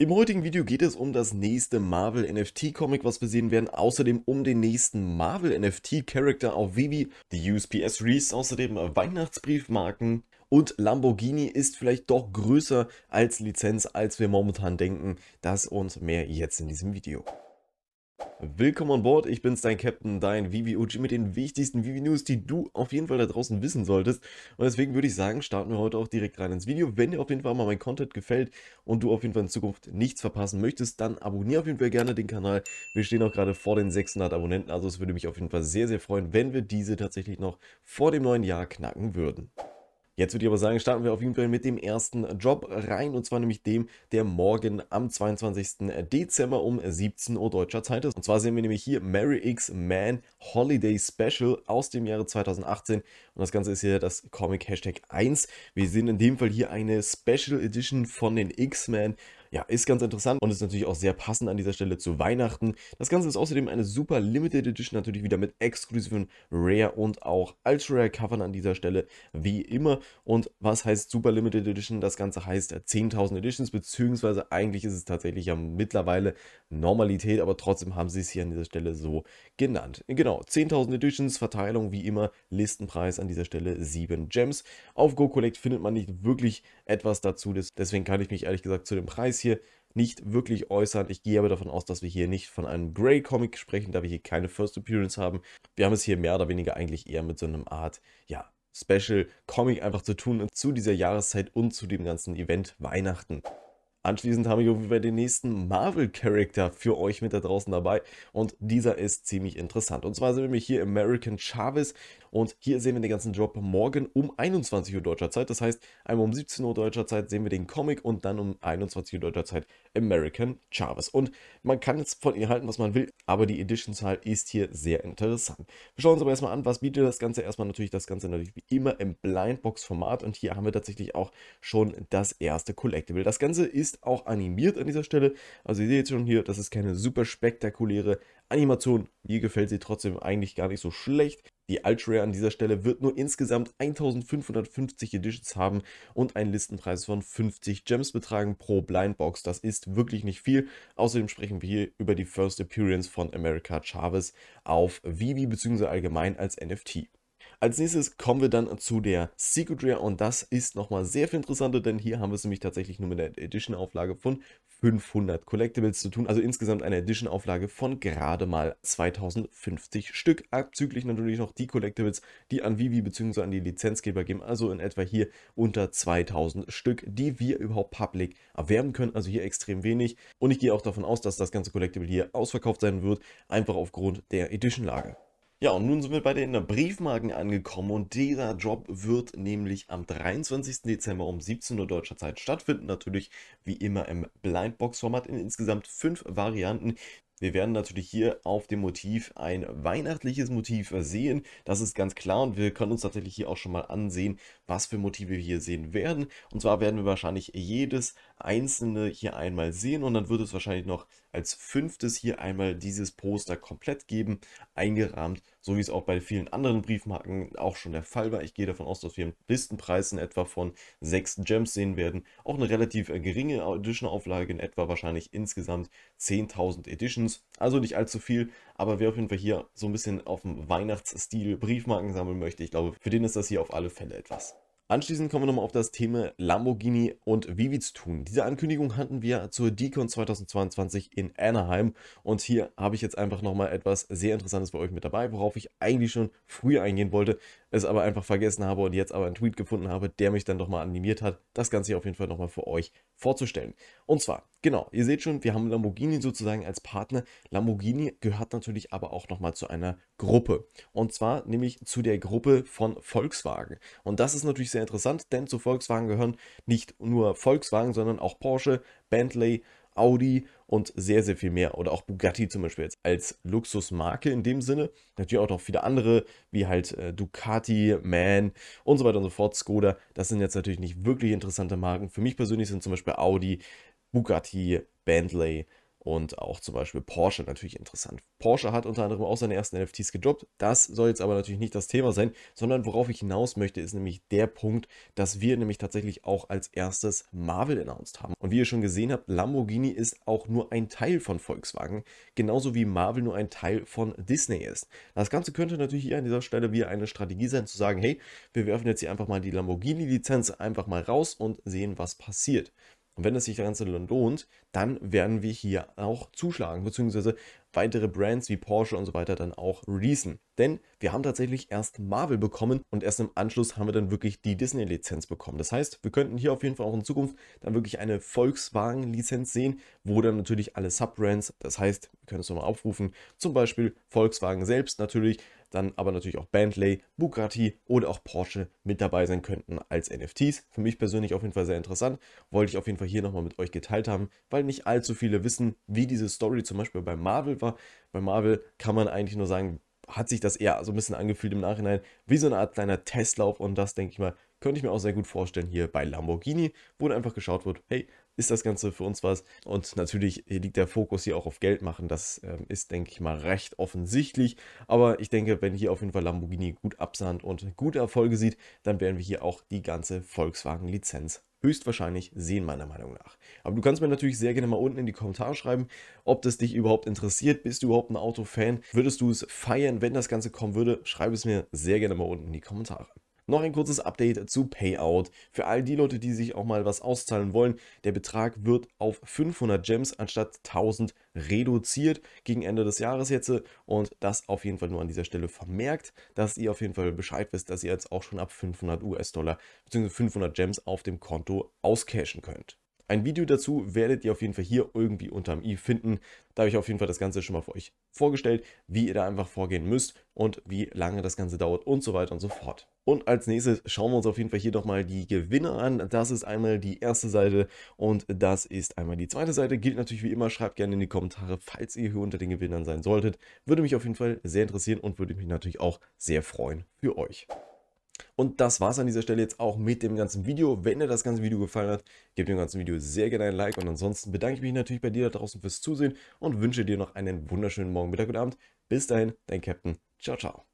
Im heutigen Video geht es um das nächste Marvel NFT Comic, was wir sehen werden, außerdem um den nächsten Marvel NFT Character auf Vivi, die USPS Reese, außerdem Weihnachtsbriefmarken und Lamborghini ist vielleicht doch größer als Lizenz, als wir momentan denken. Das und mehr jetzt in diesem Video. Willkommen an Bord, ich bin's, dein Captain, dein Vivi OG mit den wichtigsten Vivi News, die du auf jeden Fall da draußen wissen solltest. Und deswegen würde ich sagen, starten wir heute auch direkt rein ins Video. Wenn dir auf jeden Fall mal mein Content gefällt und du auf jeden Fall in Zukunft nichts verpassen möchtest, dann abonniere auf jeden Fall gerne den Kanal. Wir stehen auch gerade vor den 600 Abonnenten, also es würde mich auf jeden Fall sehr, sehr freuen, wenn wir diese tatsächlich noch vor dem neuen Jahr knacken würden. Jetzt würde ich aber sagen, starten wir auf jeden Fall mit dem ersten Job rein und zwar nämlich dem, der morgen am 22. Dezember um 17 Uhr deutscher Zeit ist. Und zwar sehen wir nämlich hier Mary X Man Holiday Special aus dem Jahre 2018 und das Ganze ist hier das Comic Hashtag 1. Wir sehen in dem Fall hier eine Special Edition von den X-Men ja, ist ganz interessant und ist natürlich auch sehr passend an dieser Stelle zu Weihnachten. Das Ganze ist außerdem eine super Limited Edition, natürlich wieder mit exklusiven Rare und auch Ultra Rare Covern an dieser Stelle, wie immer. Und was heißt super Limited Edition? Das Ganze heißt 10.000 Editions, beziehungsweise eigentlich ist es tatsächlich ja mittlerweile Normalität, aber trotzdem haben sie es hier an dieser Stelle so genannt. Genau, 10.000 Editions, Verteilung wie immer, Listenpreis an dieser Stelle 7 Gems. Auf Go Collect findet man nicht wirklich etwas dazu, deswegen kann ich mich ehrlich gesagt zu dem Preis es hier nicht wirklich äußern. Ich gehe aber davon aus, dass wir hier nicht von einem Grey Comic sprechen, da wir hier keine First Appearance haben. Wir haben es hier mehr oder weniger eigentlich eher mit so einem Art, ja, Special Comic einfach zu tun zu dieser Jahreszeit und zu dem ganzen Event Weihnachten. Anschließend haben wir den nächsten Marvel-Charakter für euch mit da draußen dabei und dieser ist ziemlich interessant. Und zwar sind wir hier American Chavez und hier sehen wir den ganzen Drop morgen um 21 Uhr deutscher Zeit. Das heißt, einmal um 17 Uhr deutscher Zeit sehen wir den Comic und dann um 21 Uhr deutscher Zeit American Chavez. Und man kann jetzt von ihr halten, was man will, aber die Edition-Zahl ist hier sehr interessant. Wir schauen uns aber erstmal an, was bietet das Ganze. Erstmal natürlich das Ganze natürlich wie immer im Blindbox-Format und hier haben wir tatsächlich auch schon das erste Collectible. Das Ganze ist auch animiert an dieser Stelle. Also ihr seht jetzt schon hier, das ist keine super spektakuläre Animation. Mir gefällt sie trotzdem eigentlich gar nicht so schlecht. Die Ultra an dieser Stelle wird nur insgesamt 1550 Editions haben und einen Listenpreis von 50 Gems betragen pro Blindbox. Das ist wirklich nicht viel. Außerdem sprechen wir hier über die First Appearance von America Chavez auf Vivi bzw. allgemein als NFT. Als nächstes kommen wir dann zu der Secret Rare und das ist nochmal sehr viel interessanter, denn hier haben wir es nämlich tatsächlich nur mit der Edition-Auflage von 500 Collectibles zu tun, also insgesamt eine Edition-Auflage von gerade mal 2050 Stück, abzüglich natürlich noch die Collectibles, die an Vivi bzw. an die Lizenzgeber geben, also in etwa hier unter 2000 Stück, die wir überhaupt public erwerben können, also hier extrem wenig und ich gehe auch davon aus, dass das ganze Collectible hier ausverkauft sein wird, einfach aufgrund der Edition-Lage. Ja, und nun sind wir bei den Briefmarken angekommen und dieser Drop wird nämlich am 23. Dezember um 17 Uhr deutscher Zeit stattfinden. Natürlich wie immer im Blindbox-Format in insgesamt fünf Varianten. Wir werden natürlich hier auf dem Motiv ein weihnachtliches Motiv sehen, das ist ganz klar und wir können uns tatsächlich hier auch schon mal ansehen, was für Motive wir hier sehen werden. Und zwar werden wir wahrscheinlich jedes einzelne hier einmal sehen und dann wird es wahrscheinlich noch als fünftes hier einmal dieses Poster komplett geben, eingerahmt, so wie es auch bei vielen anderen Briefmarken auch schon der Fall war. Ich gehe davon aus, dass wir Listenpreis in etwa von sechs Gems sehen werden. Auch eine relativ äh, geringe Edition-Auflage in etwa wahrscheinlich insgesamt 10.000 Editions. Also nicht allzu viel, aber wer auf jeden Fall hier so ein bisschen auf dem Weihnachtsstil Briefmarken sammeln möchte, ich glaube, für den ist das hier auf alle Fälle etwas. Anschließend kommen wir nochmal auf das Thema Lamborghini und Vivi zu tun. Diese Ankündigung hatten wir zur Decon 2022 in Anaheim und hier habe ich jetzt einfach nochmal etwas sehr Interessantes für euch mit dabei, worauf ich eigentlich schon früher eingehen wollte, es aber einfach vergessen habe und jetzt aber einen Tweet gefunden habe, der mich dann nochmal animiert hat, das Ganze hier auf jeden Fall nochmal für euch vorzustellen. Und zwar, genau, ihr seht schon, wir haben Lamborghini sozusagen als Partner. Lamborghini gehört natürlich aber auch nochmal zu einer Gruppe und zwar nämlich zu der Gruppe von Volkswagen und das ist natürlich sehr sehr interessant, denn zu Volkswagen gehören nicht nur Volkswagen, sondern auch Porsche, Bentley, Audi und sehr, sehr viel mehr. Oder auch Bugatti zum Beispiel jetzt als Luxusmarke in dem Sinne. Natürlich auch noch viele andere, wie halt äh, Ducati, MAN und so weiter und so fort, Skoda. Das sind jetzt natürlich nicht wirklich interessante Marken. Für mich persönlich sind zum Beispiel Audi, Bugatti, Bentley, und auch zum Beispiel Porsche natürlich interessant. Porsche hat unter anderem auch seine ersten NFTs gedroppt. Das soll jetzt aber natürlich nicht das Thema sein, sondern worauf ich hinaus möchte, ist nämlich der Punkt, dass wir nämlich tatsächlich auch als erstes Marvel announced haben. Und wie ihr schon gesehen habt, Lamborghini ist auch nur ein Teil von Volkswagen, genauso wie Marvel nur ein Teil von Disney ist. Das Ganze könnte natürlich hier an dieser Stelle wieder eine Strategie sein, zu sagen, hey, wir werfen jetzt hier einfach mal die Lamborghini-Lizenz einfach mal raus und sehen, was passiert. Und wenn es sich daran lohnt, dann werden wir hier auch zuschlagen, beziehungsweise weitere Brands wie Porsche und so weiter dann auch releasen. Denn wir haben tatsächlich erst Marvel bekommen und erst im Anschluss haben wir dann wirklich die Disney-Lizenz bekommen. Das heißt, wir könnten hier auf jeden Fall auch in Zukunft dann wirklich eine Volkswagen-Lizenz sehen, wo dann natürlich alle Subbrands, das heißt, wir können es nochmal aufrufen, zum Beispiel Volkswagen selbst natürlich, dann aber natürlich auch Bentley, Bugatti oder auch Porsche mit dabei sein könnten als NFTs. Für mich persönlich auf jeden Fall sehr interessant, wollte ich auf jeden Fall hier nochmal mit euch geteilt haben, weil nicht allzu viele wissen, wie diese Story zum Beispiel bei Marvel war. Bei Marvel kann man eigentlich nur sagen, hat sich das eher so ein bisschen angefühlt im Nachhinein, wie so eine Art kleiner Testlauf und das, denke ich mal, könnte ich mir auch sehr gut vorstellen hier bei Lamborghini, wo dann einfach geschaut wird, hey, ist das Ganze für uns was. Und natürlich liegt der Fokus hier auch auf Geld machen. Das ähm, ist, denke ich mal, recht offensichtlich. Aber ich denke, wenn hier auf jeden Fall Lamborghini gut absahnt und gute Erfolge sieht, dann werden wir hier auch die ganze Volkswagen-Lizenz höchstwahrscheinlich sehen, meiner Meinung nach. Aber du kannst mir natürlich sehr gerne mal unten in die Kommentare schreiben, ob das dich überhaupt interessiert. Bist du überhaupt ein Autofan? Würdest du es feiern, wenn das Ganze kommen würde? Schreib es mir sehr gerne mal unten in die Kommentare. Noch ein kurzes Update zu Payout. Für all die Leute, die sich auch mal was auszahlen wollen, der Betrag wird auf 500 Gems anstatt 1000 reduziert gegen Ende des Jahres jetzt und das auf jeden Fall nur an dieser Stelle vermerkt, dass ihr auf jeden Fall Bescheid wisst, dass ihr jetzt auch schon ab 500 US-Dollar bzw. 500 Gems auf dem Konto auscashen könnt. Ein Video dazu werdet ihr auf jeden Fall hier irgendwie unterm i finden. Da habe ich auf jeden Fall das Ganze schon mal für euch vorgestellt, wie ihr da einfach vorgehen müsst und wie lange das Ganze dauert und so weiter und so fort. Und als nächstes schauen wir uns auf jeden Fall hier doch mal die Gewinner an. Das ist einmal die erste Seite und das ist einmal die zweite Seite. Gilt natürlich wie immer, schreibt gerne in die Kommentare, falls ihr hier unter den Gewinnern sein solltet. Würde mich auf jeden Fall sehr interessieren und würde mich natürlich auch sehr freuen für euch. Und das war es an dieser Stelle jetzt auch mit dem ganzen Video. Wenn dir das ganze Video gefallen hat, gib dem ganzen Video sehr gerne ein Like. Und ansonsten bedanke ich mich natürlich bei dir da draußen fürs Zusehen und wünsche dir noch einen wunderschönen Morgen, Mittag und Abend. Bis dahin, dein Captain. Ciao, ciao.